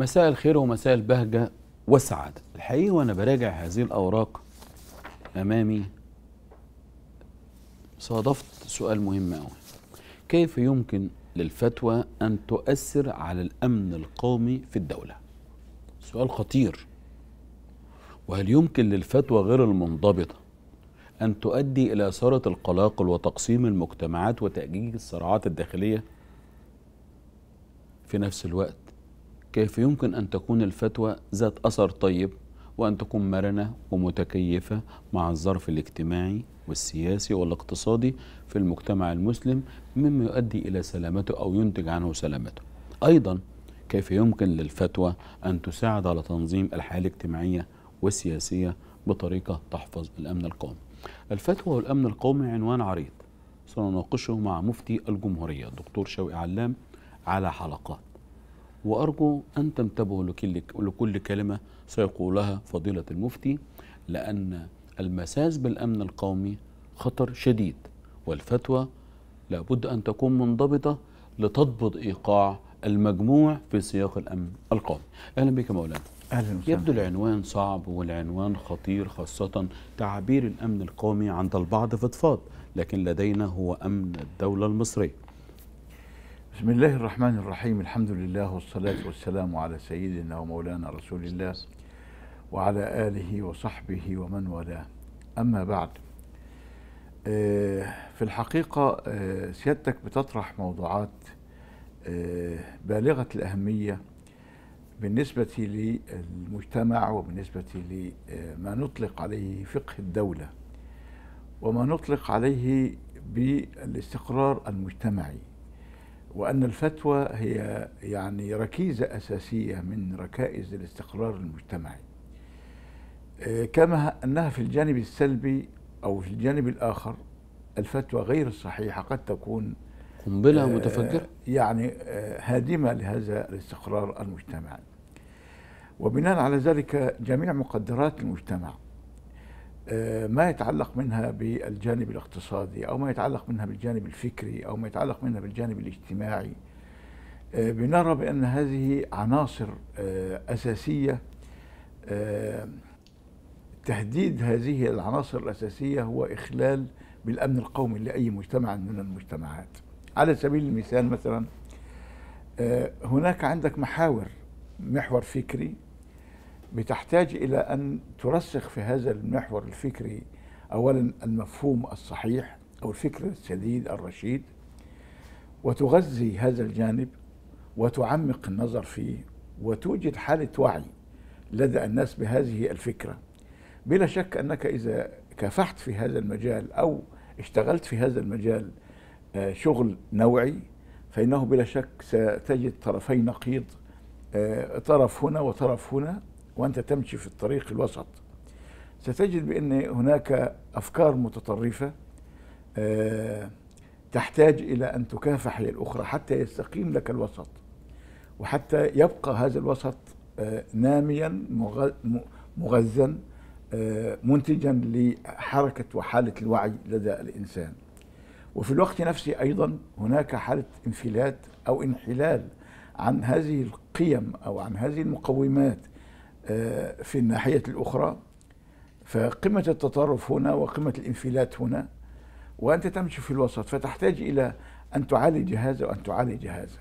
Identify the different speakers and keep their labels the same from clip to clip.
Speaker 1: مساء الخير ومساء البهجة والسعادة الحقيقة وأنا براجع هذه الأوراق أمامي صادفت سؤال مهم أوي كيف يمكن للفتوى أن تؤثر على الأمن القومي في الدولة سؤال خطير وهل يمكن للفتوى غير المنضبطة أن تؤدي إلى إثارة القلاقل وتقسيم المجتمعات وتأجيج الصراعات الداخلية في نفس الوقت كيف يمكن أن تكون الفتوى ذات أثر طيب وأن تكون مرنة ومتكيفة مع الظرف الاجتماعي والسياسي والاقتصادي في المجتمع المسلم مما يؤدي إلى سلامته أو ينتج عنه سلامته أيضا كيف يمكن للفتوى أن تساعد على تنظيم الحياة الاجتماعية والسياسية بطريقة تحفظ الأمن القومي الفتوى والأمن القومي عنوان عريض سنناقشه مع مفتي الجمهورية الدكتور شوقي علام على حلقات وأرجو أن تنتبهوا لكل, لكل كلمة سيقولها فضيلة المفتي لأن المساس بالأمن القومي خطر شديد والفتوى لابد أن تكون منضبطة لتضبط إيقاع المجموع في سياق الأمن القومي أهلا بك مولانا أهلا وسهلا يبدو العنوان صعب والعنوان خطير خاصة تعابير الأمن القومي عند البعض فضفاض
Speaker 2: لكن لدينا هو أمن الدولة المصرية بسم الله الرحمن الرحيم الحمد لله والصلاة والسلام على سيدنا ومولانا رسول الله وعلى آله وصحبه ومن والاه أما بعد في الحقيقة eh, سيادتك بتطرح موضوعات eh, بالغة الأهمية بالنسبة للمجتمع وبالنسبة لما eh, نطلق عليه فقه الدولة وما نطلق عليه بالاستقرار المجتمعي وأن الفتوى هي يعني ركيزة أساسية من ركائز الاستقرار المجتمعي آه، كما أنها في الجانب السلبي أو في الجانب الآخر الفتوى غير الصحيحة قد تكون قنبلة آه، متفجرة يعني آه، هادمة لهذا الاستقرار المجتمعي وبناء على ذلك جميع مقدرات المجتمع آه، ما يتعلق منها بالجانب الاقتصادي أو ما يتعلق منها بالجانب الفكري أو ما يتعلق منها بالجانب الاجتماعي آه، بنرى بأن هذه عناصر آه، أساسية تهديد هذه العناصر الأساسية هو إخلال بالأمن القومي لأي مجتمع من المجتمعات على سبيل المثال مثلا هناك عندك محاور محور فكري بتحتاج إلى أن ترسخ في هذا المحور الفكري أولا المفهوم الصحيح أو الفكر السديد الرشيد وتغذي هذا الجانب وتعمق النظر فيه وتوجد حالة وعي لدى الناس بهذه الفكرة بلا شك أنك إذا كافحت في هذا المجال أو اشتغلت في هذا المجال آه، شغل نوعي فإنه بلا شك ستجد طرفي نقيض آه، طرف هنا وطرف هنا وأنت تمشي في الطريق الوسط ستجد بأن هناك أفكار متطرفة آه، تحتاج إلى أن تكافح للاخرى حتى يستقيم لك الوسط وحتى يبقى هذا الوسط آه، ناميا مغذا آه، منتجا لحركة وحالة الوعي لدى الإنسان وفي الوقت نفسه أيضا هناك حالة انفلات أو انحلال عن هذه القيم أو عن هذه المقومات في الناحية الأخرى فقمة التطرف هنا وقمة الانفلات هنا وأنت تمشي في الوسط فتحتاج إلى أن تعالج هذا وأن تعالج هذا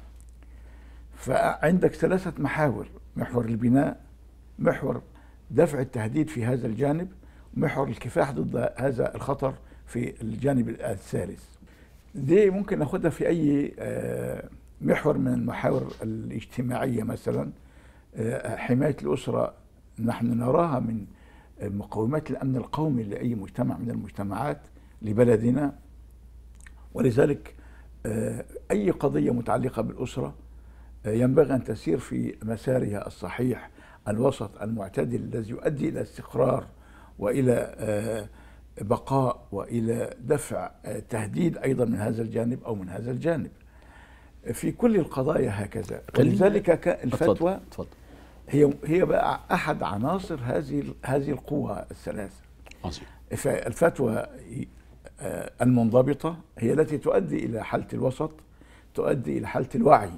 Speaker 2: فعندك ثلاثة محاور محور البناء محور دفع التهديد في هذا الجانب محور الكفاح ضد هذا الخطر في الجانب الثالث دي ممكن ناخدها في أي آه، محور من المحاور الاجتماعية مثلا آه، حماية الأسرة نحن نراها من مقومات الأمن القومي لأي مجتمع من المجتمعات لبلدنا ولذلك آه، أي قضية متعلقة بالأسرة آه، ينبغي أن تسير في مسارها الصحيح الوسط المعتدل الذي يؤدي إلى استقرار وإلى آه، بقاء وإلى دفع تهديد أيضا من هذا الجانب أو من هذا الجانب في كل القضايا هكذا ولذلك الفتوى أتفضل. أتفضل. هي هي بقى احد عناصر هذه هذه القوى الثلاثه عظيم فالفتوى آه، المنضبطه هي التي تؤدي الى حاله الوسط تؤدي الى حاله الوعي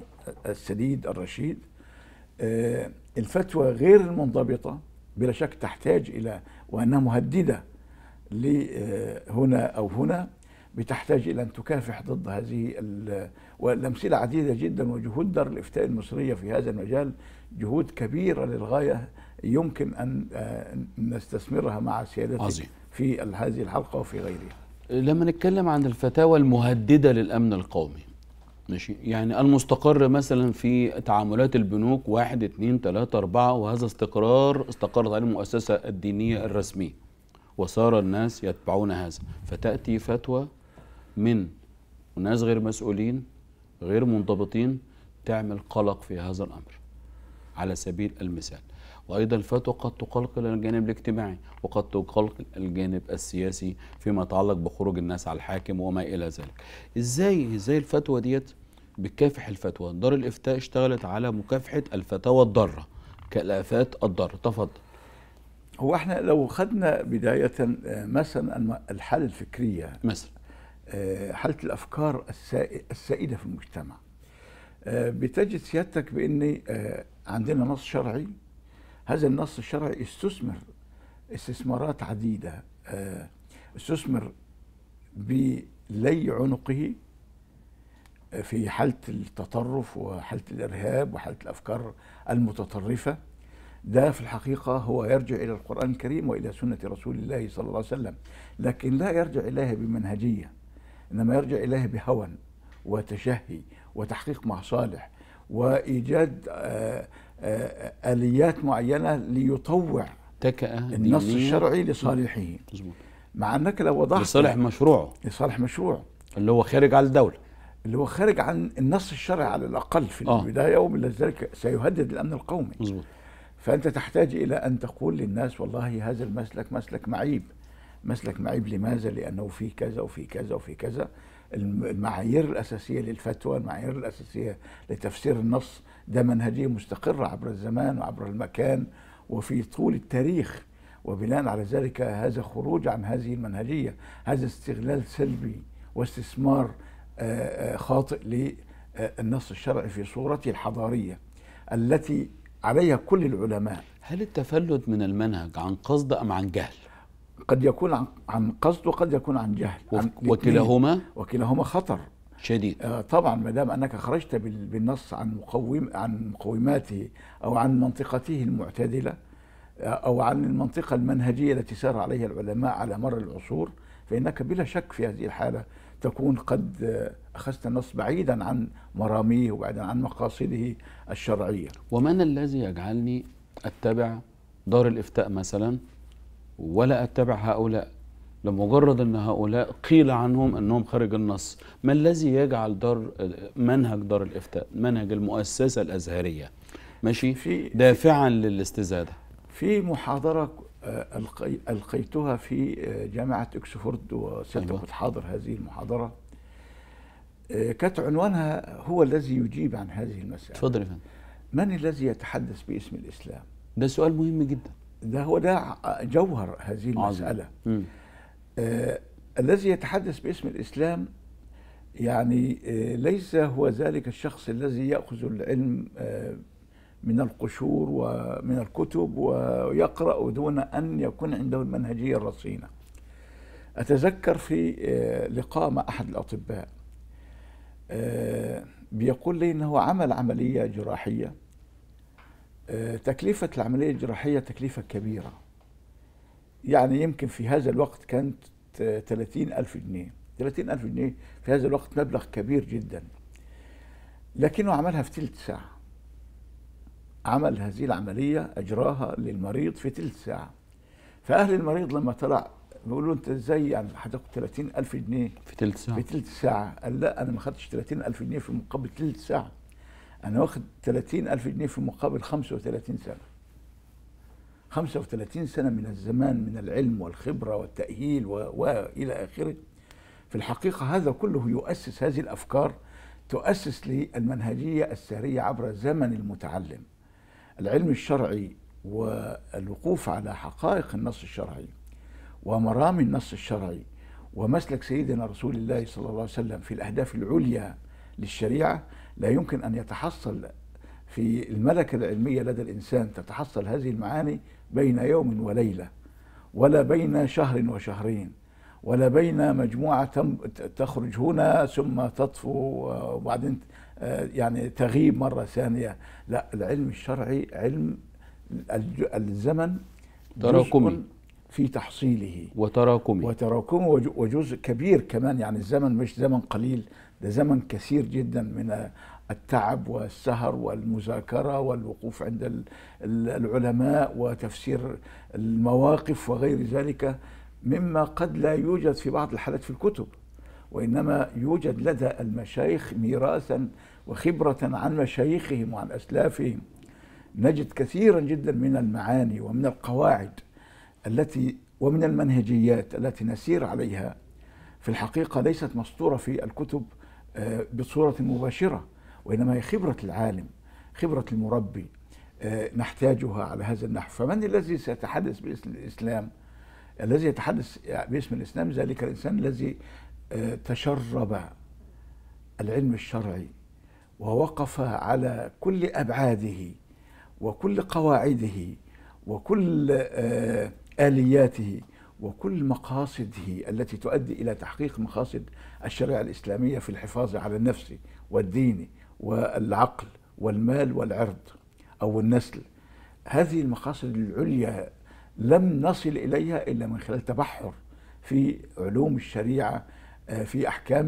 Speaker 2: السديد الرشيد آه، الفتوى غير المنضبطه بلا شك تحتاج الى وانها مهدده هنا او هنا بتحتاج الى ان تكافح ضد هذه والأمثلة عديدة جدا وجهود دار الإفتاء المصرية في هذا المجال جهود كبيرة للغاية يمكن أن آه، نستثمرها مع سيادتك عظيم. في هذه الحلقة وفي غيرها لما نتكلم
Speaker 1: عن الفتاوى المهددة للأمن القومي ماشي يعني المستقر مثلا في تعاملات البنوك واحد اثنين ثلاثة اربعة وهذا استقرار استقرت عليه المؤسسة الدينية نعم. الرسمية وصار الناس يتبعون هذا فتأتي فتوى من ناس غير مسؤولين غير منضبطين تعمل قلق في هذا الأمر على سبيل المثال وأيضا الفتوى قد تقلق إلى الجانب الاجتماعي وقد تقلق الجانب السياسي فيما يتعلق بخروج الناس على الحاكم وما إلى ذلك إزاي إزاي الفتوى ديت بتكافح الفتوى دار الإفتاء
Speaker 2: اشتغلت على مكافحة الفتاوى الضارة كالآفات الضارة تفضل هو احنا لو خدنا بداية آه، مثلا الحالة الفكرية مثلا آه، حاله الافكار السائده في المجتمع آه، بتجد سيادتك بان آه، عندنا نص شرعي هذا النص الشرعي استثمر استثمارات عديده استثمر بلي عنقه في حاله التطرف وحاله الارهاب وحاله الافكار المتطرفه ده في الحقيقة هو يرجع إلى القرآن الكريم وإلى سنة رسول الله صلى الله عليه وسلم لكن لا يرجع إليها بمنهجية إنما يرجع إليه بهون وتشهي وتحقيق مصالح وإيجاد آه، آه، آليات معينة ليطوع النص الشرعي نعم. لصالحه مع أنك لو وضحت لصالح مشروعه لصالح مشروعه اللي هو خارج على الدولة اللي هو خارج عن النص الشرعي على الأقل في آه. البداية ومن ذلك سيهدد الأمن القومي مزبوط. فأنت تحتاج إلى أن تقول للناس والله هذا المسلك مسلك معيب مسلك معيب لماذا؟ لأنه في كذا وفي كذا وفي كذا المعايير الأساسية للفتوى المعايير الأساسية لتفسير النص ده منهجية مستقرة عبر الزمان وعبر المكان وفي طول التاريخ وبناء على ذلك هذا خروج عن هذه المنهجية هذا استغلال سلبي واستثمار آه، آه، خاطئ للنص آه، الشرعي في صورته الحضارية التي عليها كل العلماء
Speaker 1: هل التفلت من المنهج عن
Speaker 2: قصد أم عن جهل؟ قد يكون عن قصد وقد يكون عن جهل عن وكلاهما وكلاهما خطر شديد آه طبعا ما دام انك خرجت بالنص عن مقوم عن مقوماته او عن منطقته المعتدله آه، او عن المنطقه المنهجيه التي سار عليها العلماء على مر العصور فانك بلا شك في هذه الحاله تكون قد آه، اخذت النص بعيدا عن مراميه وبعيدا عن مقاصده الشرعيه. ومن الذي يجعلني اتبع
Speaker 1: دار الافتاء مثلا ولا أتبع هؤلاء لمجرد أن هؤلاء قيل عنهم أنهم خارج النص ما الذي يجعل دار منهج دار الإفتاء منهج المؤسسة الأزهرية ماشي في دافعا للاستزادة
Speaker 2: في محاضرة آه، ألقيتها في آه، جامعة أكسفورد وسيادتك أيوة. حاضر هذه المحاضرة آه، كانت عنوانها هو الذي يجيب عن هذه المسألة اتفضل يا فندم من الذي يتحدث باسم الإسلام ده سؤال مهم جدا ده هو ده جوهر هذه المسألة آه الذي يتحدث باسم الإسلام يعني آه ليس هو ذلك الشخص الذي يأخذ العلم آه من القشور ومن الكتب ويقرأ دون أن يكون عنده المنهجية الرصينة أتذكر في آه، لقاء مع أحد الأطباء آه، بيقول لي أنه عمل عملية جراحية آه، تكلفة العملية الجراحية تكلفة كبيرة يعني يمكن في هذا الوقت كانت 30 ألف جنيه 30 ألف جنيه في هذا الوقت مبلغ كبير جدا لكنه عملها في ثلث ساعة عمل هذه العملية أجراها للمريض في ثلث ساعة فأهل المريض لما طلع بيقولوا أنت إزاي يعني هتاخد 30 ألف جنيه في ثلث ساعة في ثلث ساعة قال لا أنا ما خدتش 30 ألف جنيه في مقابل ثلث ساعة أنا واخد 30 ألف جنيه في مقابل 35 سنة 35 سنة من الزمان من العلم والخبرة والتأهيل وإلى آخره في الحقيقة هذا كله يؤسس هذه الأفكار تؤسس للمنهجية السارية عبر زمن المتعلم العلم الشرعي والوقوف على حقائق النص الشرعي ومرامي النص الشرعي ومسلك سيدنا رسول الله صلى الله عليه وسلم في الأهداف العليا للشريعة لا يمكن أن يتحصل في الملكة العلمية لدى الإنسان تتحصل هذه المعاني بين يوم وليلة ولا بين شهر وشهرين ولا بين مجموعة تخرج هنا ثم تطفو وبعدين آه، يعني تغيب مرة ثانية لا العلم الشرعي علم الزمن تراكمي في تحصيله وتراكمي وتراكمه وجزء كبير كمان يعني الزمن مش زمن قليل لزمن كثير جدا من التعب والسهر والمذاكرة والوقوف عند العلماء وتفسير المواقف وغير ذلك مما قد لا يوجد في بعض الحالات في الكتب وإنما يوجد لدى المشايخ ميراثا وخبرة عن مشايخهم وعن أسلافهم نجد كثيرا جدا من المعاني ومن القواعد التي ومن المنهجيات التي نسير عليها في الحقيقة ليست مسطورة في الكتب آه، بصورة مباشرة وإنما هي خبرة العالم خبرة المربي آه، نحتاجها على هذا النحو فمن الذي سيتحدث باسم الإسلام الذي يتحدث باسم الإسلام ذلك الإنسان الذي آه، تشرب العلم الشرعي ووقف على كل أبعاده وكل قواعده وكل آلياته وكل مقاصده التي تؤدي إلى تحقيق مقاصد الشريعة الإسلامية في الحفاظ على النفس والدين والعقل والمال والعرض أو النسل هذه المقاصد العليا لم نصل إليها إلا من خلال تبحر في علوم الشريعة في أحكام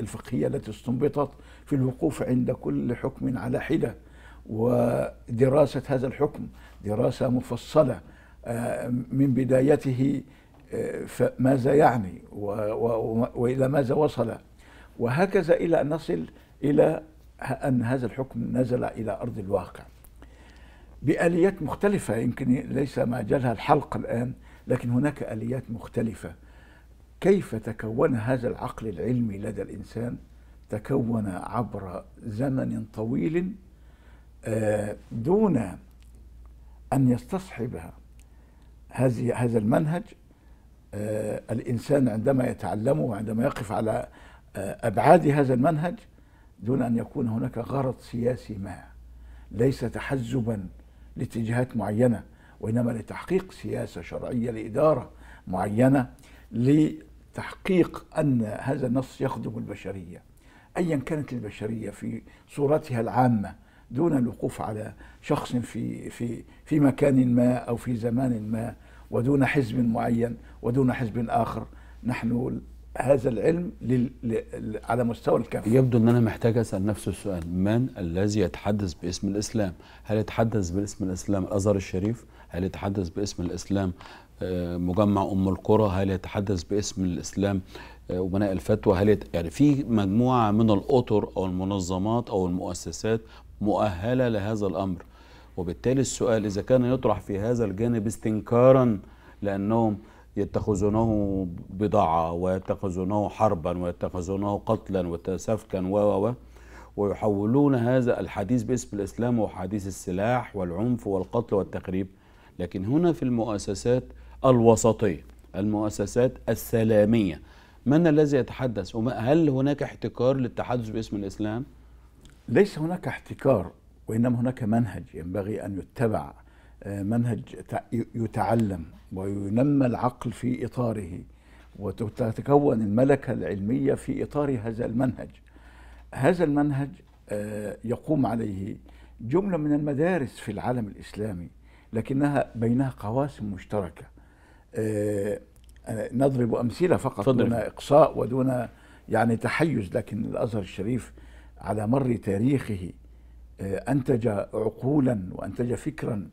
Speaker 2: الفقهية التي استنبطت في الوقوف عند كل حكم على حدة ودراسة هذا الحكم دراسة مفصلة آه، من بدايته آه، ماذا يعني وإلى ماذا وصل وهكذا إلى أن نصل إلى أن هذا الحكم نزل إلى أرض الواقع بآليات مختلفة يمكن ليس مجالها الحلقة الآن لكن هناك آليات مختلفة كيف تكون هذا العقل العلمي لدى الإنسان تكون عبر زمن طويل آه، دون أن يستصحبها هذه هذا المنهج آه، الإنسان عندما يتعلمه وعندما يقف على آه، أبعاد هذا المنهج دون أن يكون هناك غرض سياسي ما ليس تحزبا لاتجاهات معينة وإنما لتحقيق سياسة شرعية لإدارة معينة لتحقيق أن هذا النص يخدم البشرية أيا كانت البشرية في صورتها العامة دون الوقوف على شخص في في في مكان ما او في زمان ما ودون حزب معين ودون حزب آخر نحن هذا العلم على مستوى الكافة
Speaker 1: يبدو أن أنا محتاج أسأل نفس السؤال من الذي يتحدث باسم الإسلام هل يتحدث باسم الإسلام الأزهر الشريف هل يتحدث باسم الإسلام آه، مجمع أم القرى هل يتحدث باسم الإسلام وبناء آه، الفتوى هل يت... يعني في مجموعة من الأطر أو المنظمات أو المؤسسات مؤهلة لهذا الأمر وبالتالي السؤال إذا كان يطرح في هذا الجانب استنكارا لأنهم يتخذونه بضاعة ويتخذونه حربا ويتخذونه قتلا وسفكا و ويحولون هذا الحديث باسم الإسلام وحديث السلاح والعنف والقتل والتخريب لكن هنا في المؤسسات الوسطية المؤسسات السلامية من الذي يتحدث
Speaker 2: هل هناك احتكار للتحدث باسم الإسلام؟ ليس هناك احتكار وإنما هناك منهج ينبغي أن يتبع آه، منهج يتعلم وينمى العقل في إطاره وتتكون الملكة العلمية في إطار هذا المنهج هذا المنهج آه، يقوم عليه جملة من المدارس في العالم الإسلامي لكنها بينها قواسم مشتركة آه، نضرب أمثلة فقط فضل. دون إقصاء ودون يعني تحيز لكن الأزهر الشريف على مر تاريخه آه، أنتج عقولا وأنتج فكرا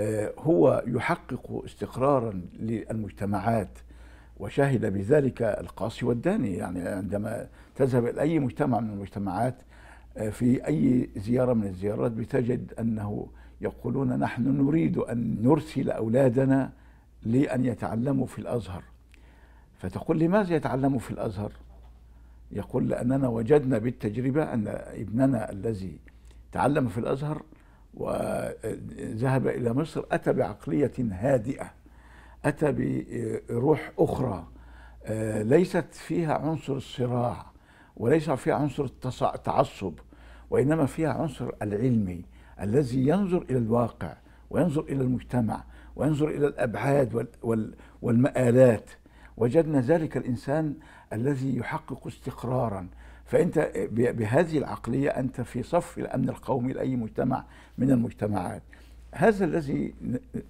Speaker 2: آه، هو يحقق استقرارا للمجتمعات وشهد بذلك القاصي والداني يعني عندما تذهب إلى أي مجتمع من المجتمعات آه، في أي زيارة من الزيارات بتجد أنه يقولون نحن نريد أن نرسل أولادنا لأن يتعلموا في الأزهر فتقول لماذا يتعلموا في الأزهر يقول لأننا وجدنا بالتجربة أن ابننا الذي تعلم في الازهر وذهب الى مصر اتى بعقليه هادئه اتى بروح اخرى آه، ليست فيها عنصر الصراع وليس فيها عنصر التعصب وانما فيها عنصر العلمي الذي ينظر الى الواقع وينظر الى المجتمع وينظر الى الابعاد والمآلات وجدنا ذلك الانسان الذي يحقق استقرارا فأنت بهذه العقلية أنت في صف الأمن القومي لأي مجتمع من المجتمعات هذا الذي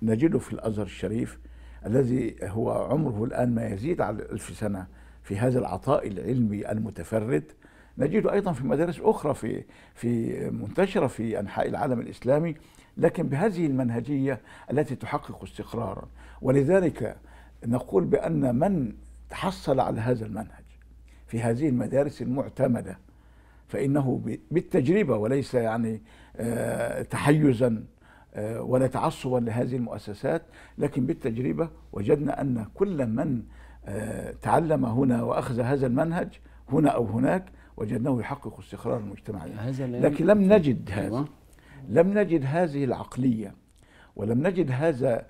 Speaker 2: نجده في الأزهر الشريف الذي هو عمره الآن ما يزيد على ألف سنة في هذا العطاء العلمي المتفرد نجده أيضا في مدارس أخرى في, في منتشرة في أنحاء العالم الإسلامي لكن بهذه المنهجية التي تحقق استقرارا ولذلك نقول بأن من تحصل على هذا المنهج في هذه المدارس المعتمدة فإنه بالتجربة وليس يعني آه، تحيزا آه، ولا تعصبا لهذه المؤسسات لكن بالتجربة وجدنا أن كل من آه، تعلم هنا وأخذ هذا المنهج هنا أو هناك وجدناه يحقق استقرار المجتمع لكن لم نجد هذا أيوة. لم نجد هذه العقلية ولم نجد هذا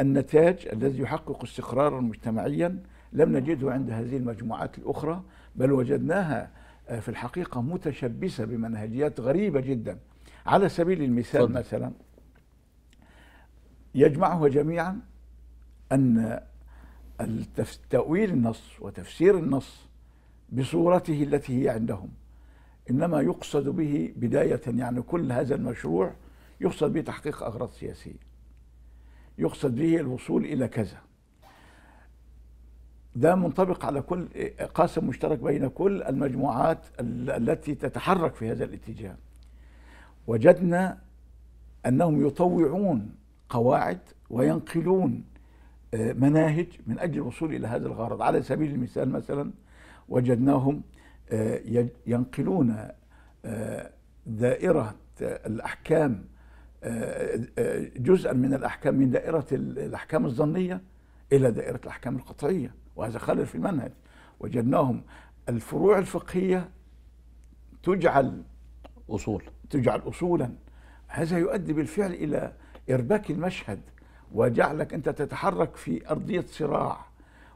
Speaker 2: النتاج الذي يحقق استقرارا مجتمعيا لم نجده عند هذه المجموعات الأخرى بل وجدناها آه، في الحقيقة متشبثة بمنهجيات غريبة جدا على سبيل المثال صدق. مثلا يجمعها جميعا أن تأويل النص وتفسير النص بصورته التي هي عندهم إنما يقصد به بداية يعني كل هذا المشروع يقصد به تحقيق أغراض سياسية يقصد به الوصول إلى كذا ده منطبق على كل قاسم مشترك بين كل المجموعات التي تتحرك في هذا الاتجاه وجدنا انهم يطوعون قواعد وينقلون آه، مناهج من اجل الوصول الى هذا الغرض على سبيل المثال مثلا وجدناهم آه، ينقلون آه، دائره الاحكام جزءا من الاحكام من دائره الاحكام الظنيه الى دائره الاحكام القطعيه وهذا خلل في المنهج وجدناهم الفروع الفقهية تجعل أصول تجعل أصولا هذا يؤدي بالفعل إلى إرباك المشهد وجعلك أنت تتحرك في أرضية صراع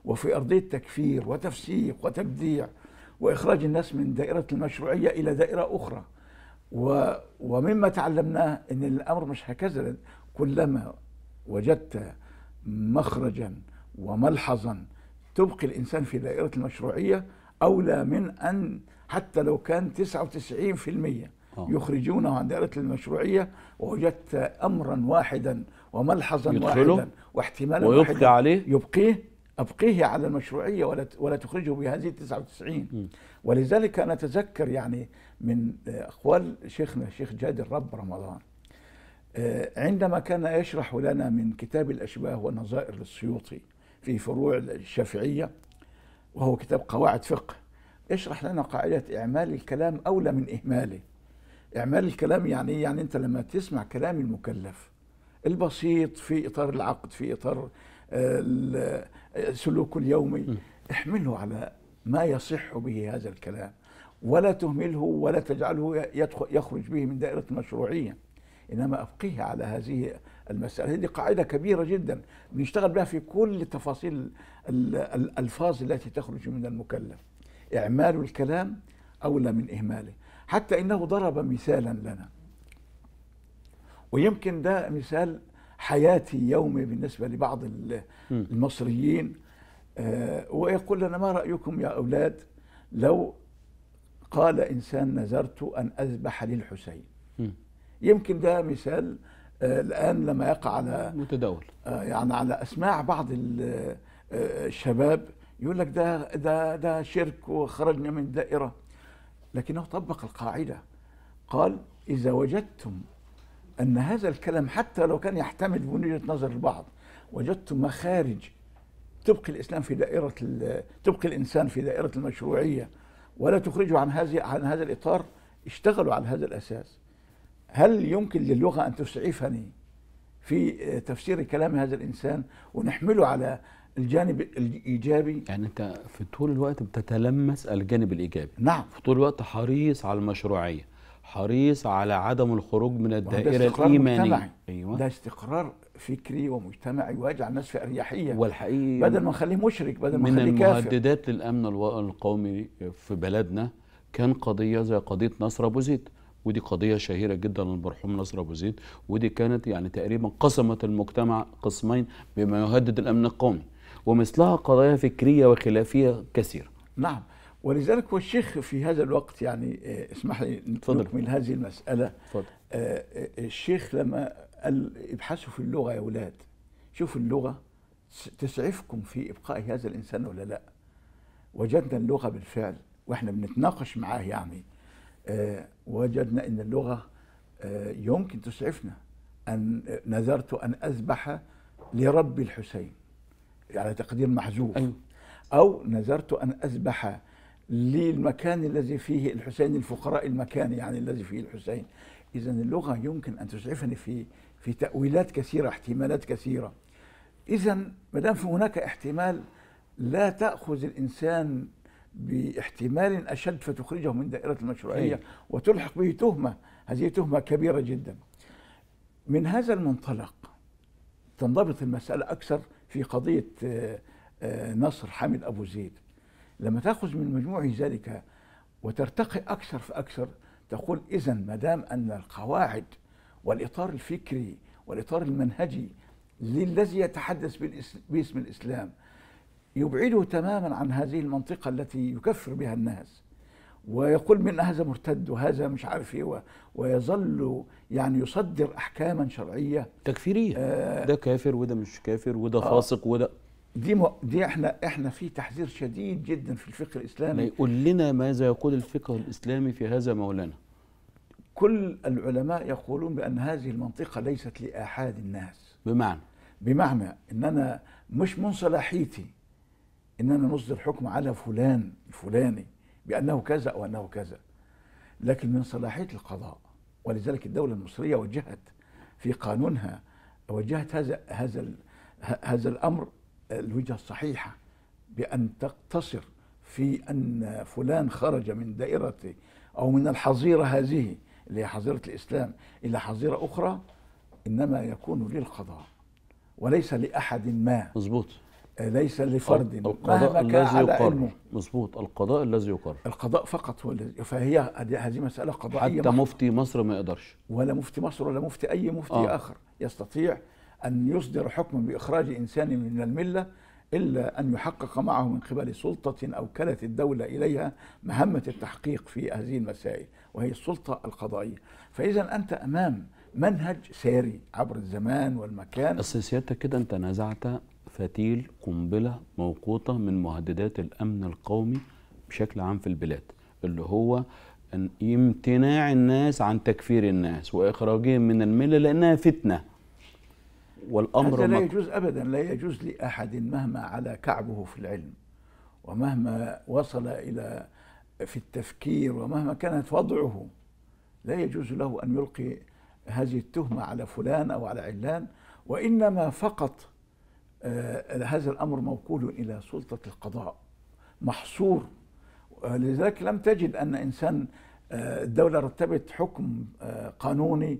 Speaker 2: وفي أرضية تكفير وتفسيق وتبديع وإخراج الناس من دائرة المشروعية إلى دائرة أخرى و ومما تعلمناه أن الأمر مش هكذا كلما وجدت مخرجا وملحظا تبقي الإنسان في دائرة المشروعية أولى من أن حتى لو كان 99% آه. يخرجونه عن دائرة المشروعية ووجدت أمرا واحدا وملحظا واحدا واحتمالا ويبقي واحدا عليه يبقيه أبقيه على المشروعية ولا ولا تخرجه بهذه 99 وتسعين ولذلك أنا أتذكر يعني من أقوال شيخنا الشيخ جاد الرب رمضان آه، عندما كان يشرح لنا من كتاب الأشباه والنظائر للسيوطي في فروع الشافعية وهو كتاب قواعد فقه يشرح لنا قاعدة إعمال الكلام أولى من إهماله إعمال الكلام يعني إيه؟ يعني أنت لما تسمع كلام المكلف البسيط في إطار العقد في إطار آه، آه، سلوكه اليومي احمله على ما يصح به هذا الكلام ولا تهمله ولا تجعله يدخل يخرج به من دائرة المشروعية إنما أبقيه على هذه المسألة هذه قاعدة كبيرة جدا بنشتغل بها في كل تفاصيل الألفاظ التي تخرج من المكلف إعمال الكلام أولى من إهماله حتى إنه ضرب مثالا لنا ويمكن ده مثال حياتي يومي بالنسبة لبعض المصريين آه، ويقول لنا ما رأيكم يا أولاد لو قال إنسان نذرت أن أذبح للحسين يمكن ده مثال آه، الان لما يقع على متداول آه، يعني على اسماع بعض آه، الشباب يقول لك ده ده ده شرك وخرجنا من الدائره لكنه طبق القاعده قال اذا وجدتم ان هذا الكلام حتى لو كان يحتمل من وجهه نظر البعض وجدتم مخارج تبقي الاسلام في دائره تبقي الانسان في دائره المشروعيه ولا تخرجه عن هذه عن هذا الاطار اشتغلوا على هذا الاساس هل يمكن للغة أن تسعفني في آه، تفسير كلام هذا الإنسان ونحمله على الجانب الإيجابي يعني أنت في طول الوقت
Speaker 1: بتتلمس الجانب الإيجابي نعم في طول الوقت حريص على المشروعية حريص على عدم الخروج من الدائرة الإيمانية مجتمعي. أيوة. ده
Speaker 2: استقرار فكري ومجتمعي ويجعل الناس في اريحيه والحقيقي بدل ما نخليه مشرك بدل ما نخليه كافر من
Speaker 1: المهددات للامن القومي في بلدنا كان قضيه زي قضيه نصر ابو زيد ودي قضيه شهيره جدا للمرحوم نصر ابو زيد ودي كانت يعني تقريبا قسمت المجتمع قسمين بما يهدد الامن القومي ومثلها قضايا فكريه وخلافيه كثيره
Speaker 2: نعم ولذلك والشيخ في هذا الوقت يعني آه، اسمح لي نكمل هذه المساله فضل. آه، آه، الشيخ لما قال ابحثوا في اللغه يا اولاد شوفوا اللغه تسعفكم في ابقاء هذا الانسان ولا لا وجدنا اللغه بالفعل واحنا بنتناقش معاه يعني آه، وجدنا أن اللغة آه، يمكن تسعفنا أن آه، نذرت أن أذبح لرب الحسين على تقدير محذوف أيوه. أو نذرت أن أذبح للمكان الذي فيه الحسين الفقراء المكان يعني الذي فيه الحسين إذا اللغة يمكن أن تسعفني في في تأويلات كثيرة احتمالات كثيرة إذا ما دام هناك احتمال لا تأخذ الإنسان باحتمال أشد فتخرجه من دائرة المشروعية إيه. وتلحق به تهمة هذه تهمة كبيرة جدا من هذا المنطلق تنضبط المسألة أكثر في قضية آه، آه، نصر حامد أبو زيد لما تأخذ من مجموع ذلك وترتقي أكثر فأكثر تقول إذا ما دام أن القواعد والإطار الفكري والإطار المنهجي للذي يتحدث باسم الإسلام يبعده تماما عن هذه المنطقة التي يكفر بها الناس ويقول من هذا مرتد وهذا مش عارف ايه ويظل يعني يصدر احكاما شرعيه
Speaker 1: تكفيريه آه ده كافر وده مش كافر وده آه فاسق وده
Speaker 2: دي دي احنا احنا في تحذير شديد جدا في الفقه الاسلامي يقول
Speaker 1: لنا ماذا يقول الفقه الاسلامي في هذا مولانا
Speaker 2: كل العلماء يقولون بان هذه المنطقه ليست لاحاد الناس بمعنى بمعنى ان انا مش من صلاحيتي ان انا نصدر حكم على فلان الفلاني بانه كذا او انه كذا لكن من صلاحيه القضاء ولذلك الدوله المصريه وجهت في قانونها وجهت هذا هذا هذا الامر الوجهه الصحيحه بان تقتصر في ان فلان خرج من دائره او من الحظيره هذه اللي هي حظيره الاسلام الى حظيره اخرى انما يكون للقضاء وليس لاحد ما مظبوط ليس لفرد القضاء الذي يقرر
Speaker 1: مظبوط القضاء الذي يقرر
Speaker 2: القضاء فقط هو الذي فهي هذه مساله قضائيه حتى
Speaker 1: مفتي مصر ما يقدرش
Speaker 2: ولا مفتي مصر ولا مفتي اي مفتي آه. اخر يستطيع ان يصدر حكما باخراج انسان من المله الا ان يحقق معه من قبل سلطه اوكلت الدوله اليها مهمه التحقيق في هذه المسائل وهي السلطه القضائيه فاذا انت امام منهج ساري عبر الزمان والمكان بس سيادتك كده انت
Speaker 1: نزعت فتيل قنبلة موقوتة من مهددات الأمن القومي بشكل عام في البلاد اللي هو امتناع الناس عن تكفير الناس وإخراجهم من الملة لأنها فتنة والأمر هذا لا يجوز
Speaker 2: أبدا لا يجوز لأحد مهما على كعبه في العلم ومهما وصل إلى في التفكير ومهما كانت وضعه لا يجوز له أن يلقي هذه التهمة على فلان أو على علان وإنما فقط آه، هذا الأمر موكول إلى سلطة القضاء محصور آه، لذلك لم تجد أن إنسان آه، الدولة رتبت حكم قانوني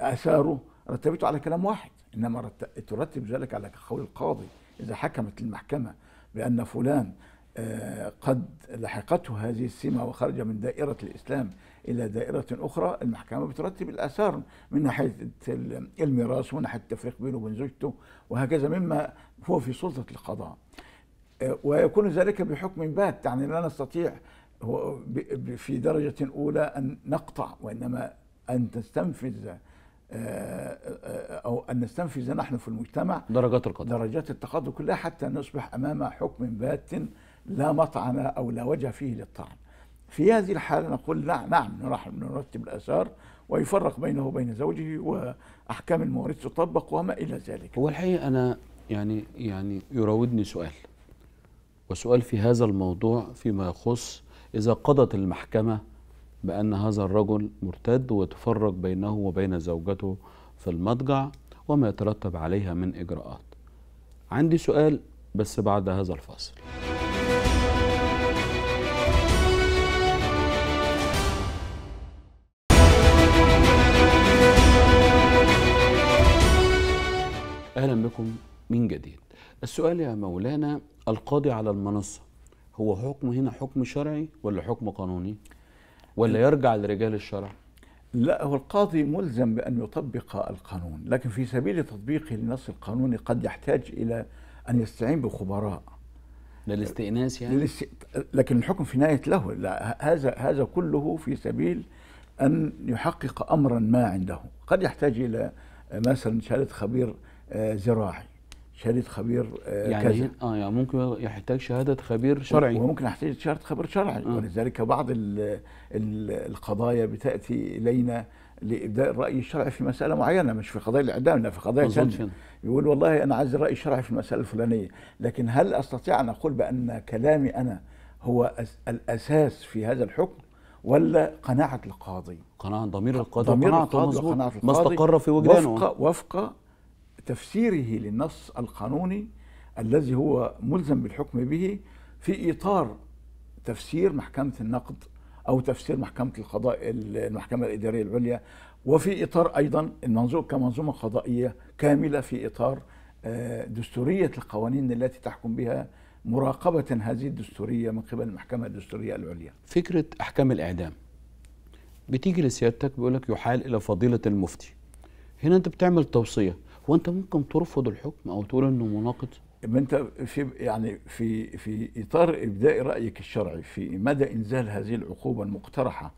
Speaker 2: آثاره رتبته على كلام واحد إنما ترتب ذلك على قول القاضي إذا حكمت المحكمة بأن فلان قد لحقته هذه السمة وخرج من دائرة الإسلام إلى دائرة أخرى المحكمة بترتب الآثار من ناحية الميراث ومن ناحية التفريق بينه وبين زوجته وهكذا مما هو في سلطة القضاء آه، ويكون ذلك بحكم بات يعني لا نستطيع في درجة أولى أن نقطع وإنما أن تستنفذ آه، آه، أو أن نستنفذ نحن في المجتمع درجات القضاء درجات التقاضي كلها حتى نصبح أمام حكم بات لا مطعن أو لا وجه فيه للطعن في هذه الحالة نقول نعم, نعم نحن نرتب الآثار ويفرق بينه وبين زوجه وأحكام المواريث تطبق وما إلى ذلك هو الحقيقة
Speaker 1: أنا يعني يعني يراودني سؤال وسؤال في هذا الموضوع فيما يخص إذا قضت المحكمة بأن هذا الرجل مرتد وتفرق بينه وبين زوجته في المضجع وما يترتب عليها من إجراءات عندي سؤال بس بعد هذا الفاصل اهلا بكم من جديد السؤال يا مولانا القاضي على المنصه هو حكم
Speaker 2: هنا حكم شرعي ولا حكم قانوني ولا يرجع لرجال الشرع لا هو القاضي ملزم بأن يطبق القانون لكن في سبيل تطبيقه للنص القانوني قد يحتاج إلى أن يستعين بخبراء للاستئناس يعني للاست... لكن الحكم في نهاية له لا هذا هذا كله في سبيل أن يحقق أمرا ما عنده قد يحتاج إلى مثلا شهادة خبير آه، زراعي شهاده خبير آه، يعني كذا اه يعني ممكن يحتاج شهاده خبير شرعي وممكن يحتاج شهاده خبير شرعي آه. ولذلك بعض الـ الـ القضايا بتاتي الينا لابداء الراي الشرعي في مساله معينه مش في قضايا الاعدام في قضايا ثانيه يقول والله انا عايز الراي الشرعي في المساله الفلانيه لكن هل استطيع ان اقول بان كلامي انا هو الاساس في هذا الحكم ولا قناعه القاضي قناعه ضمير القاضي ضمير القاضي, القاضي, القاضي, القاضي ما استقر في وجدانه وفق وفق تفسيره للنص القانوني الذي هو ملزم بالحكم به في إطار تفسير محكمة النقد أو تفسير محكمة القضاء المحكمة الإدارية العليا وفي إطار أيضا المنظومة كمنظومة قضائية كاملة في إطار آه، دستورية القوانين التي تحكم بها مراقبة هذه الدستورية من قبل المحكمة الدستورية العليا
Speaker 1: فكرة أحكام الإعدام بتيجي لسيادتك بيقولك يحال إلى فضيلة المفتي هنا أنت بتعمل توصية هو انت ممكن ترفض الحكم او
Speaker 2: تقول انه مناقض ما انت في يعني في في اطار ابداء رايك الشرعي في مدى انزال هذه العقوبه المقترحه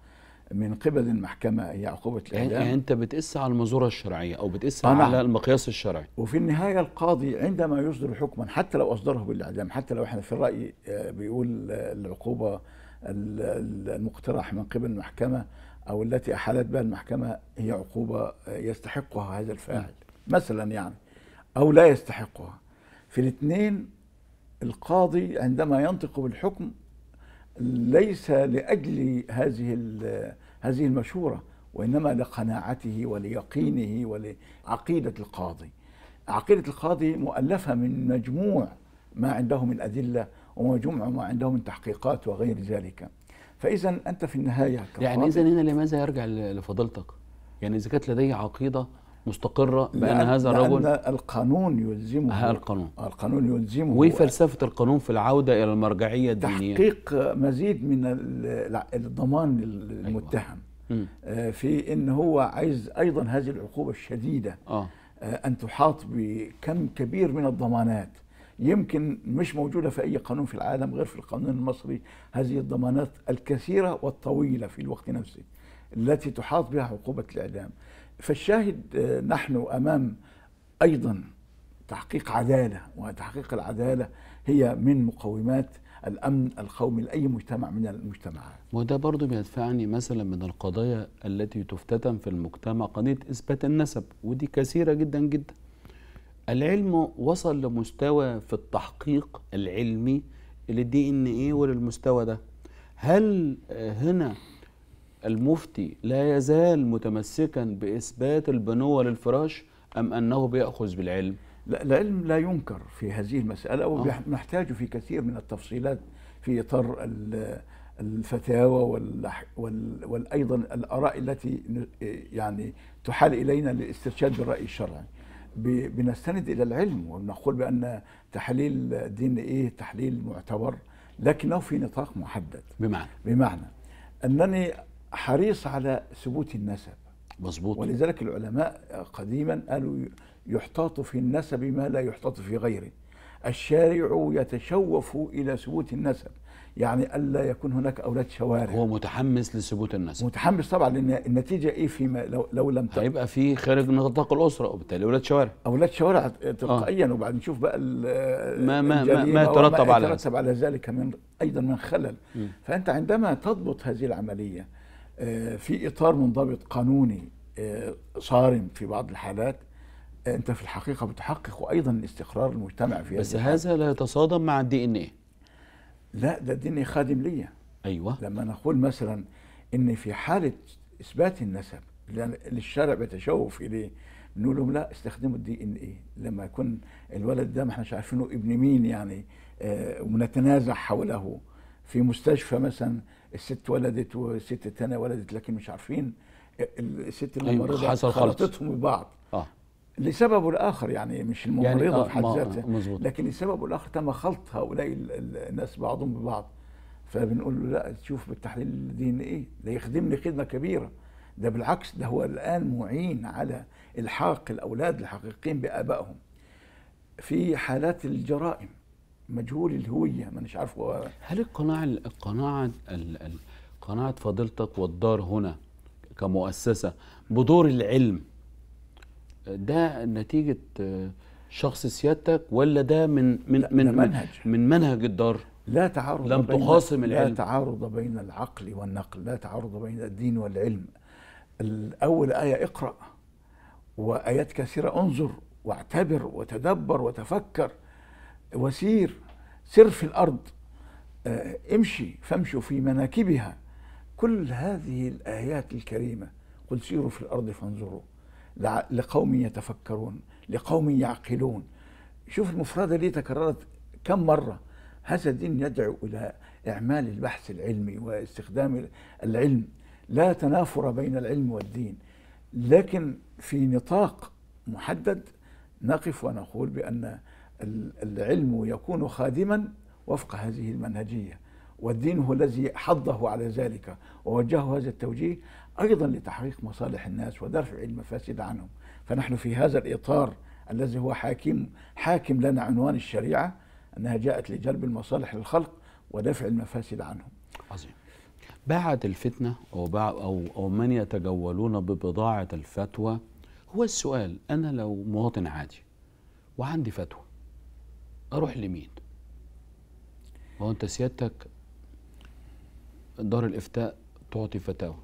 Speaker 2: من قبل المحكمه هي عقوبه يعني الاعدام يعني انت بتقيس على المزوره الشرعيه او بتقيس آه، على نعم.
Speaker 1: المقياس الشرعي
Speaker 2: وفي النهايه القاضي عندما يصدر حكما حتى لو اصدره بالاعدام حتى لو احنا في الراي آه، بيقول العقوبه المقترح من قبل المحكمه او التي احالت بها المحكمه هي عقوبه يستحقها هذا الفاعل نعم. مثلا يعني أو لا يستحقها في الاثنين القاضي عندما ينطق بالحكم ليس لأجل هذه هذه المشورة وإنما لقناعته وليقينه ولعقيدة القاضي عقيدة القاضي مؤلفة من مجموع ما عنده من أدلة ومجموع ما عنده من تحقيقات وغير ذلك فإذا أنت في النهاية يعني إذا هنا
Speaker 1: لماذا يرجع لفضيلتك؟ يعني إذا كانت لدي عقيدة مستقرة بأن هذا الرجل
Speaker 2: القانون يلزمه
Speaker 1: القانون القانون يلزمه وفلسفة القانون في العودة إلى المرجعية الدينية
Speaker 2: تحقيق مزيد من الضمان أيوة. للمتهم أيوة. في إن هو عايز أيضا هذه العقوبة الشديدة آه. آه. أن تحاط بكم كبير من الضمانات يمكن مش موجودة في أي قانون في العالم غير في القانون المصري هذه الضمانات الكثيرة والطويلة في الوقت نفسه التي تحاط بها عقوبة الإعدام فالشاهد آه، نحن امام ايضا تحقيق عداله وتحقيق العداله هي من مقومات الامن القومي لاي مجتمع من المجتمعات.
Speaker 1: وده برضه بيدفعني مثلا من القضايا التي تفتتن في المجتمع قضيه اثبات النسب ودي كثيره جدا جدا. العلم وصل لمستوى في التحقيق العلمي للدي ان ايه وللمستوى ده. هل آه، هنا المفتي لا يزال متمسكا بإثبات البنوة للفراش أم أنه بيأخذ بالعلم؟ لا العلم
Speaker 2: لا ينكر في هذه المسألة آه. ونحتاج في كثير من التفصيلات في إطار الفتاوى وايضا الآراء التي يعني تحال إلينا للاسترشاد بالرأي الشرعي بنستند إلى العلم ونقول بأن تحليل ان إيه تحليل معتبر لكنه في نطاق محدد بمعنى بمعنى أنني حريص على ثبوت النسب مظبوط ولذلك العلماء قديما قالوا يحتاط في النسب ما لا يحتاط في غيره الشارع يتشوف الى ثبوت النسب يعني الا يكون هناك اولاد شوارع هو متحمس لثبوت النسب متحمس طبعا لان النتيجه ايه فيما لو, لو لم تق...
Speaker 1: هيبقى في خارج نطاق الاسره وبالتالي اولاد شوارع اولاد شوارع تلقائيا
Speaker 2: آه. وبعد نشوف بقى ما ما ما, ما يترتب على يترتب على ذلك من ايضا من خلل م. فانت عندما تضبط هذه العمليه آه، في اطار منضبط قانوني آه، صارم في بعض الحالات آه، انت في الحقيقه بتحقق ايضا الاستقرار المجتمع في بس هذا لا يتصادم مع الدي ان ايه لا ده الدي ان ايه خادم ليا ايوه لما نقول مثلا ان في حاله اثبات النسب اللي الشارع بيتشوف اليه نقول لهم لا استخدموا الدي ان ايه لما يكون الولد ده ما احناش عارفينه ابن مين يعني ونتنازع حوله في مستشفى مثلا الست ولدت والست الثانيه ولدت لكن مش عارفين الست الممرضه أيوة، حصل خلطتهم ببعض آه. لسبب الاخر يعني مش يعني الممرضه يعني آه في حد ذاتها لكن لسبب الاخر تم خلط هؤلاء الناس بعضهم ببعض فبنقول له لا تشوف بالتحليل الدي ان ايه ده يخدمني خدمه كبيره ده بالعكس ده هو الان معين على الحاق الاولاد الحقيقيين بابائهم في حالات الجرائم مجهول الهويه ما مش هو هل القناعه
Speaker 1: القناعه قناعه فضيلتك والدار هنا كمؤسسه بدور العلم ده نتيجه شخص سيادتك ولا ده من من ده من منهج من منهج الدار لا تعارض لم تخاصم العلم لا
Speaker 2: تعارض بين العقل والنقل لا تعارض بين الدين والعلم الاول ايه اقرا وايات كثيره انظر واعتبر وتدبر وتفكر وسير سر في الأرض آه، امشي فامشوا في مناكبها كل هذه الآيات الكريمة قل سيروا في الأرض فانظروا لقوم يتفكرون لقوم يعقلون شوف المفردة اللي تكررت كم مرة هذا الدين يدعو إلى إعمال البحث العلمي واستخدام العلم لا تنافر بين العلم والدين لكن في نطاق محدد نقف ونقول بأن العلم يكون خادما وفق هذه المنهجية والدين هو الذي حضه على ذلك ووجهه هذا التوجيه أيضا لتحقيق مصالح الناس ودفع المفاسد عنهم فنحن في هذا الإطار الذي هو حاكم حاكم لنا عنوان الشريعة أنها جاءت لجلب المصالح للخلق ودفع المفاسد عنهم عظيم
Speaker 1: باعت الفتنة أو, أو, أو من يتجولون ببضاعة الفتوى هو السؤال أنا لو مواطن عادي وعندي فتوى اروح لمين ما هو انت سيادتك دار الافتاء تعطي فتاوى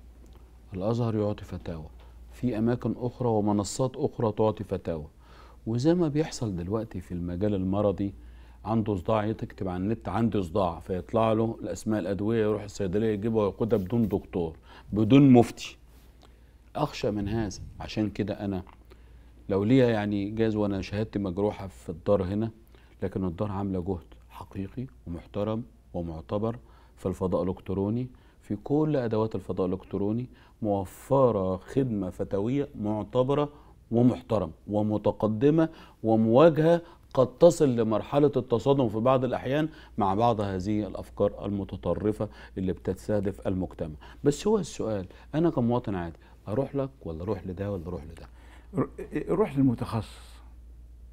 Speaker 1: الازهر يعطي فتاوى في اماكن اخرى ومنصات اخرى تعطي فتاوى وزي ما بيحصل دلوقتي في المجال المرضي عنده صداع يكتب على النت عنده صداع فيطلع له الاسماء الادويه يروح الصيدليه يجيبها ويقودها بدون دكتور بدون مفتي اخشى من هذا عشان كده انا لو ليا يعني جاز وانا شهادتي مجروحه في الدار هنا لكن الدار عامله جهد حقيقي ومحترم ومعتبر في الفضاء الالكتروني في كل ادوات الفضاء الالكتروني موفره خدمه فتويه معتبره ومحترمه ومتقدمه ومواجهه قد تصل لمرحلة التصادم في بعض الأحيان مع بعض هذه الأفكار المتطرفة اللي بتستهدف المجتمع بس هو السؤال أنا كمواطن عادي أروح لك ولا
Speaker 2: أروح لده ولا أروح لده إيه، إيه، روح للمتخصص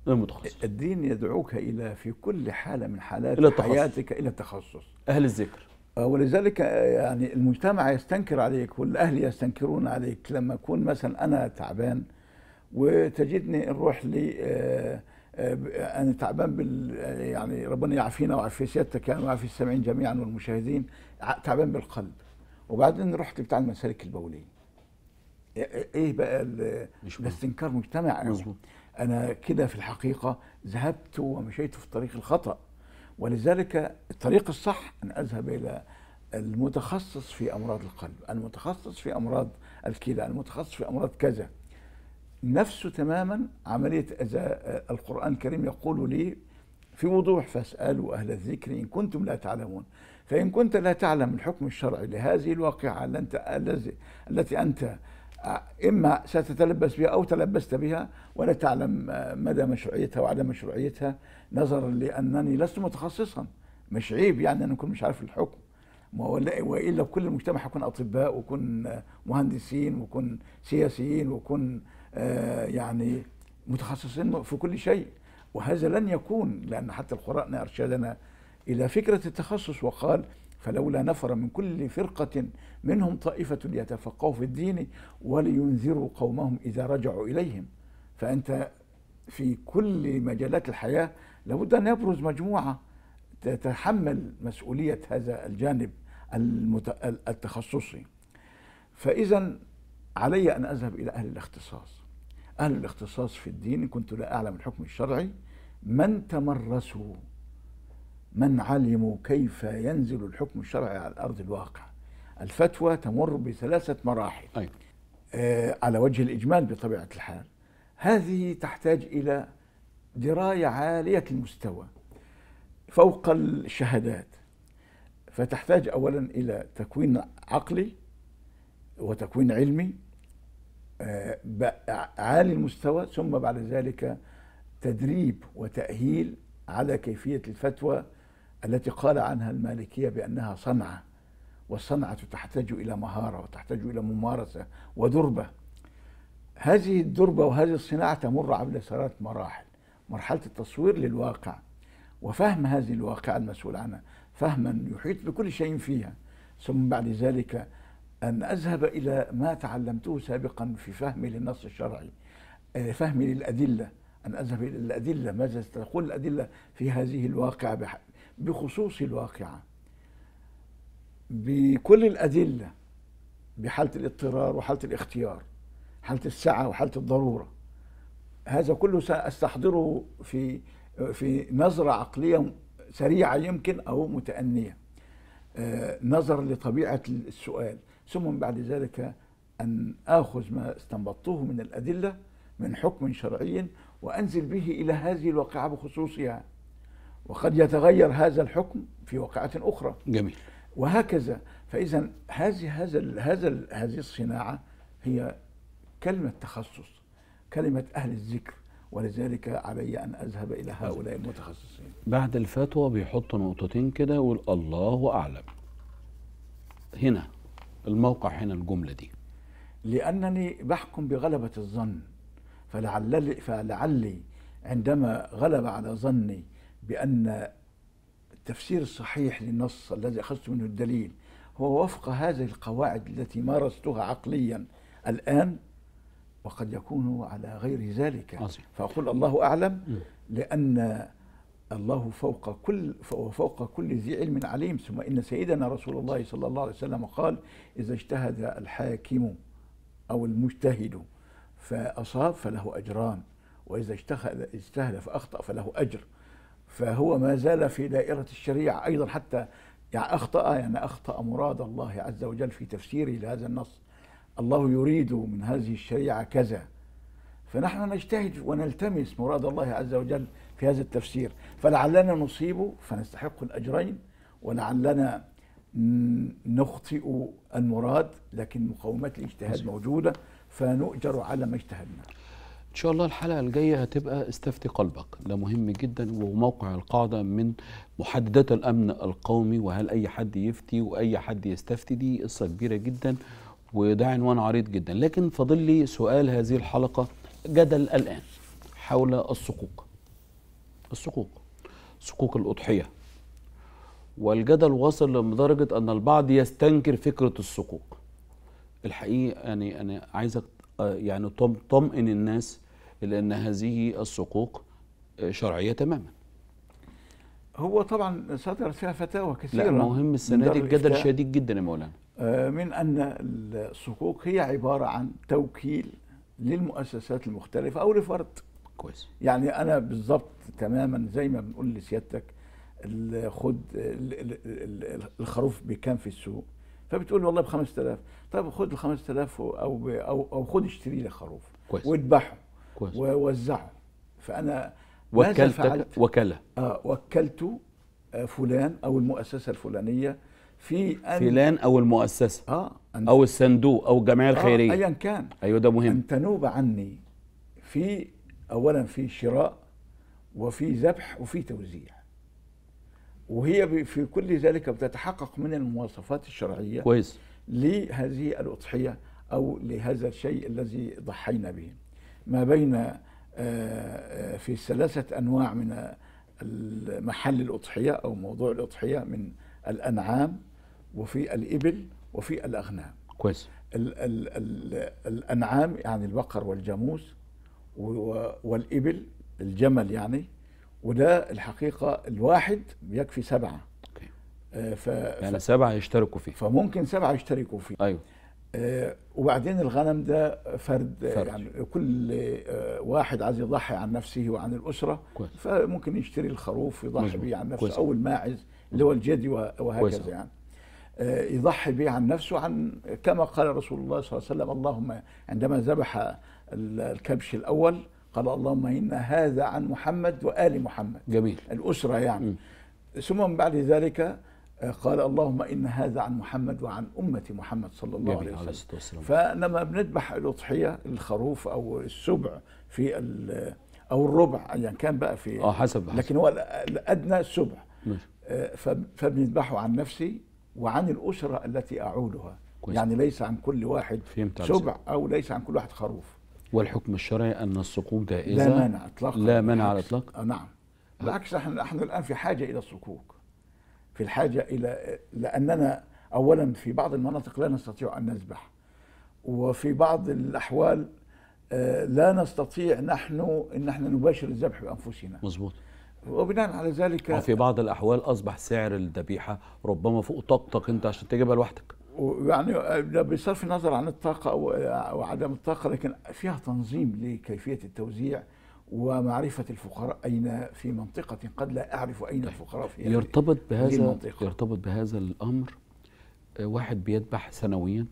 Speaker 2: المتخصص الدين يدعوك الى في كل حاله من حالات إلى حياتك الى التخصص اهل الذكر آه، ولذلك آه، يعني المجتمع يستنكر عليك والاهل يستنكرون عليك لما اكون مثلا انا تعبان وتجدني نروح لي آه، انا تعبان بال يعني ربنا يعافينا ويعافي سيادتك يعني ويعافي السامعين جميعا والمشاهدين تعبان بالقلب وبعدين رحت بتاع المسالك البوليه ايه, إيه بقى الاستنكار مجتمع يعني. مظبوط أنا كده في الحقيقة ذهبت ومشيت في الطريق الخطأ ولذلك الطريق الصح أن أذهب إلى المتخصص في أمراض القلب المتخصص في أمراض الكلى المتخصص في أمراض كذا نفسه تماما عملية إذا القرآن الكريم يقول لي في وضوح فاسألوا أهل الذكر إن كنتم لا تعلمون فإن كنت لا تعلم الحكم الشرعي لهذه الواقعة التي أنت إما ستتلبس بها أو تلبست بها ولا تعلم آه، مدى مشروعيتها وعدم مشروعيتها نظرا لأنني لست متخصصا مش عيب يعني أن أكون مش عارف الحكم وإلا كل المجتمع حكون أطباء وكون آه، مهندسين وكون سياسيين وكون آه، يعني متخصصين في كل شيء وهذا لن يكون لأن حتى القرآن أرشدنا إلى فكرة التخصص وقال فلولا نفر من كل فرقة منهم طائفة ليتفقهوا في الدين ولينذروا قومهم إذا رجعوا إليهم فأنت في كل مجالات الحياة لابد أن يبرز مجموعة تتحمل مسؤولية هذا الجانب التخصصي فإذا علي أن أذهب إلى أهل الاختصاص أهل الاختصاص في الدين كنت لا أعلم الحكم الشرعي من تمرسوا من علموا كيف ينزل الحكم الشرعي على الأرض الواقع الفتوى تمر بثلاثة مراحل أي. آه على وجه الإجمال بطبيعة الحال هذه تحتاج إلى دراية عالية المستوى فوق الشهادات فتحتاج أولا إلى تكوين عقلي وتكوين علمي آه، عالي المستوى ثم بعد ذلك تدريب وتأهيل على كيفية الفتوى التي قال عنها المالكية بأنها صنعة والصنعة تحتاج إلى مهارة وتحتاج إلى ممارسة ودربة هذه الدربة وهذه الصناعة تمر عبر ثلاث مراحل مرحلة التصوير للواقع وفهم هذه الواقع المسؤول عنها فهما يحيط بكل شيء فيها ثم بعد ذلك أن أذهب إلى ما تعلمته سابقا في فهمي للنص الشرعي آه، فهمي للأدلة أن أذهب إلى الأدلة ماذا تقول الأدلة في هذه الواقع بخصوص الواقعة بكل الأدلة بحالة الاضطرار وحالة الاختيار حالة السعة وحالة الضرورة هذا كله سأستحضره في في نظرة عقلية سريعة يمكن أو متأنية آه، نظر لطبيعة السؤال ثم بعد ذلك أن آخذ ما استنبطته من الأدلة من حكم شرعي وأنزل به إلى هذه الواقعة بخصوصها
Speaker 1: وقد يتغير
Speaker 2: هذا الحكم في وقعة أخرى جميل وهكذا فإذا هذه هذا هذا هذه الصناعة هي كلمة تخصص كلمة أهل الذكر ولذلك علي أن أذهب إلى هؤلاء المتخصصين
Speaker 1: بعد الفتوى بيحط نقطتين كده يقول الله أعلم هنا الموقع هنا الجملة دي
Speaker 2: لأنني بحكم بغلبة الظن فلعلي, فلعلي عندما غلب على ظني بأن التفسير الصحيح للنص الذي أخذت منه الدليل هو وفق هذه القواعد التي مارستها عقليا الآن وقد يكون على غير ذلك عظيم. فأقول الله أعلم لأن الله فوق كل فوق كل ذي علم عليم ثم إن سيدنا رسول الله صلى الله عليه وسلم قال إذا اجتهد الحاكم أو المجتهد فأصاب فله أجران وإذا اجتهد فأخطأ فله أجر فهو ما زال في دائرة الشريعة أيضا حتى يعني أخطأ يعني أخطأ مراد الله عز وجل في تفسيره لهذا النص الله يريد من هذه الشريعة كذا فنحن نجتهد ونلتمس مراد الله عز وجل في هذا التفسير فلعلنا نصيبه فنستحق الأجرين ولعلنا نخطئ المراد لكن مقومات الاجتهاد موجودة فنؤجر على ما اجتهدنا
Speaker 1: ان شاء الله الحلقه الجايه هتبقى استفتي قلبك ده مهم جدا وموقع القاعده من محددات الامن القومي وهل اي حد يفتي واي حد يستفتي دي قصه كبيره جدا وده عنوان عريض جدا لكن فاضل لي سؤال هذه الحلقه جدل الان حول الصقوق الصقوق صقوق الاضحيه والجدل وصل لدرجه ان البعض يستنكر فكره الصقوق الحقيقه يعني انا عايزك آه، يعني طمئن الناس إلا أن هذه الصقوق شرعية تماما
Speaker 2: هو طبعا صدرت فيها فتاوى كثيره لا مهم السنه دي الجدل شديد جدا يا مولانا آه، من ان الصكوك هي عباره عن توكيل للمؤسسات المختلفه او لفرد كويس يعني انا بالظبط تماما زي ما بنقول لسيادتك خد الخروف بكام في السوق فبتقول والله طيب ب 5000 طب خد ال 5000 او او او خد اشتري لي خروف كويس واذبحه ووزعه فانا وكلتك وكله اه وكلت آه، فلان او المؤسسه الفلانيه في أن فلان
Speaker 1: او المؤسسه اه او الصندوق او الجمعيه آه، الخيريه آه ايا كان ايوه ده مهم ان
Speaker 2: تنوب عني في اولا في شراء وفي ذبح وفي توزيع وهي في كل ذلك بتتحقق من المواصفات الشرعيه كويس لهذه الاضحيه او لهذا الشيء الذي ضحينا به ما بين آه، آه، في ثلاثة أنواع من محل الأضحية أو موضوع الأضحية من الأنعام وفي الإبل وفي الأغنام كويس الـ الـ الـ الأنعام يعني البقر والجاموس والإبل الجمل يعني وده الحقيقة الواحد يكفي سبعة أوكي. آه، ف... يعني سبعة يشتركوا فيه فممكن سبعة يشتركوا فيه أيوه وبعدين الغنم ده فرد, فرد. يعني كل آه، واحد عايز يضحي عن نفسه وعن الاسره كويس. فممكن يشتري الخروف يضحي به عن نفسه كويس. او الماعز اللي هو الجدي وهكذا كويس. يعني آه، يضحي به عن نفسه عن كما قال رسول الله صلى الله عليه وسلم اللهم عندما ذبح الكبش الاول قال اللهم ان هذا عن محمد وال محمد جميل الاسره يعني م. ثم بعد ذلك قال اللهم إن هذا عن محمد وعن أمة محمد صلى الله عليه وسلم فلما بنذبح الأضحية الخروف أو السبع في أو الربع أيا يعني كان بقى في آه حسب, حسب لكن هو الأدنى السبع آه، فبنذبحه عن نفسي وعن الأسرة التي أعولها كويس. يعني ليس عن كل واحد سبع أو ليس عن كل واحد خروف
Speaker 1: والحكم الشرعي أن الصكوك جائزة لا مانع إطلاقا لا مانع على الإطلاق آه، نعم
Speaker 2: بالعكس احنا احنا الآن في حاجة إلى الصكوك في الحاجة إلى لأننا أولا في بعض المناطق لا نستطيع أن نسبح وفي بعض الأحوال آه، لا نستطيع نحن أن نحن نباشر الذبح بأنفسنا
Speaker 1: مزبوط وبناء على ذلك وفي بعض الأحوال أصبح سعر الذبيحة ربما فوق طاقتك أنت عشان تجيبها لوحدك
Speaker 2: يعني آه، بصرف النظر عن الطاقة وعدم الطاقة لكن فيها تنظيم لكيفية التوزيع ومعرفة الفقراء أين في منطقة قد لا أعرف أين الفقراء في يرتبط بهذا المنطقة.
Speaker 1: يرتبط بهذا الأمر آه، واحد بيذبح سنويا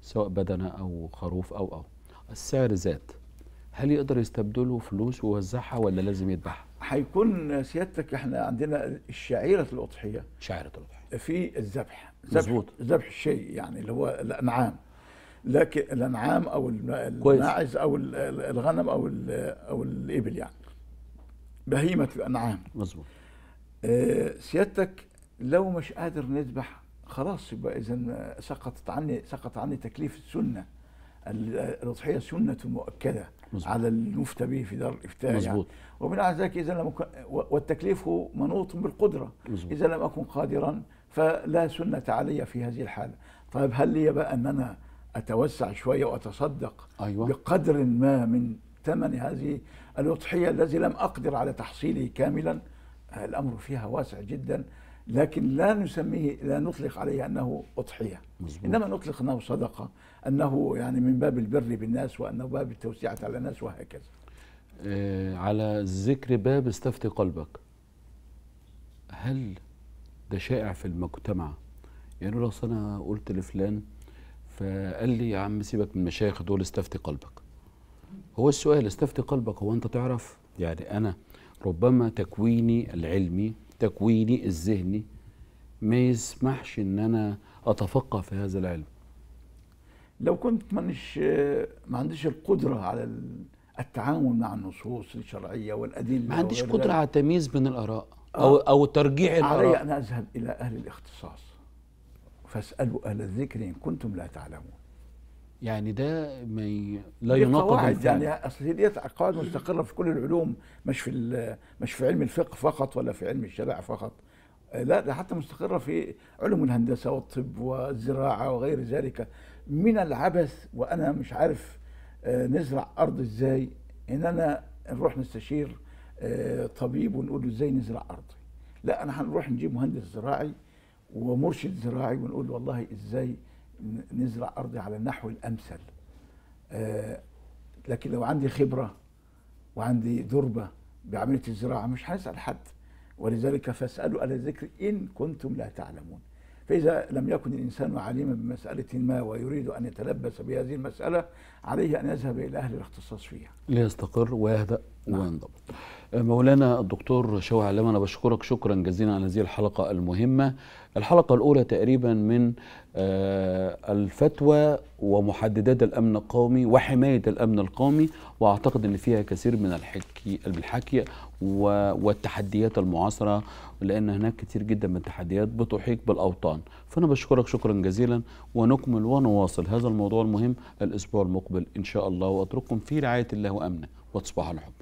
Speaker 1: سواء بدنة أو خروف أو أو السعر زاد هل يقدر يستبدله فلوس ويوزعها ولا لازم يذبحها؟
Speaker 2: هيكون سيادتك احنا عندنا الشعيرة الأضحية شعيرة الأضحية في الذبح مظبوط ذبح الشيء يعني اللي هو الأنعام لكن الانعام او الماعز او الغنم او او الابل يعني بهيمه الانعام مظبوط آه، سيادتك لو مش قادر نذبح خلاص يبقى اذا سقطت عني سقط عني تكليف السنه الاضحيه سنه مؤكده مزبوط. على المفتى به في دار الافتاء مزبوط. يعني وبناء ذلك اذا لم والتكليف هو منوط بالقدره مزبوط. اذا لم اكن قادرا فلا سنه علي في هذه الحاله طيب هل لي بقى ان انا اتوسع شويه واتصدق أيوة. بقدر ما من ثمن هذه الاضحيه الذي لم اقدر على تحصيله كاملا آه، الامر فيها واسع جدا لكن لا نسميه لا نطلق عليه انه اضحيه مزبوط. انما نطلق انه صدقه انه يعني من باب البر بالناس وانه باب التوسعه على الناس وهكذا
Speaker 1: آه على ذكر باب استفتي قلبك هل ده شائع في المجتمع يعني لو انا قلت لفلان فقال لي يا عم سيبك من المشايخ دول استفتي قلبك هو السؤال استفتي قلبك هو انت تعرف يعني انا ربما تكويني العلمي تكويني الذهني ما يسمحش ان انا اتفقه في هذا العلم
Speaker 2: لو كنت منش ما عنديش القدره على التعامل مع النصوص الشرعيه والادله ما عنديش قدره على
Speaker 1: التمييز بين الاراء آه. او او ترجيع الاراء علي ان
Speaker 2: اذهب الى اهل الاختصاص فاسألوا أهل الذكر إن كنتم لا تعلمون يعني ده ما ي... لا يناقض يعني اصل هي قواعد مستقره في كل العلوم مش في مش في علم الفقه فقط ولا في علم الشرع فقط لا ده حتى مستقره في علوم الهندسه والطب والزراعه وغير ذلك من العبث وانا مش عارف آه، نزرع ارض ازاي ان انا نروح نستشير آه، طبيب ونقول له ازاي نزرع ارضي لا انا هنروح نجيب مهندس زراعي ومرشد زراعي ونقول والله ازاي نزرع ارضي على النحو الامثل آه، لكن لو عندي خبره وعندي ذربه بعمليه الزراعه مش هسال حد ولذلك فاسالوا على الذكر ان كنتم لا تعلمون فاذا لم يكن الانسان عليما بمساله ما ويريد ان يتلبس بهذه المساله عليه ان يذهب الى اهل الاختصاص فيها
Speaker 1: ليستقر ويهدا نعم. وينضبط آه، مولانا الدكتور شوقي علام انا بشكرك شكرا جزيلا على هذه الحلقه المهمه الحلقه الاولى تقريبا من آه، الفتوى ومحددات الامن القومي وحمايه الامن القومي واعتقد ان فيها كثير من الحكي الحكي والتحديات المعاصره لان هناك كثير جدا من التحديات بتحيك بالاوطان فانا بشكرك شكرا جزيلا ونكمل ونواصل هذا الموضوع المهم الاسبوع المقبل ان شاء الله واترككم في رعايه الله وامنه وتصبحوا على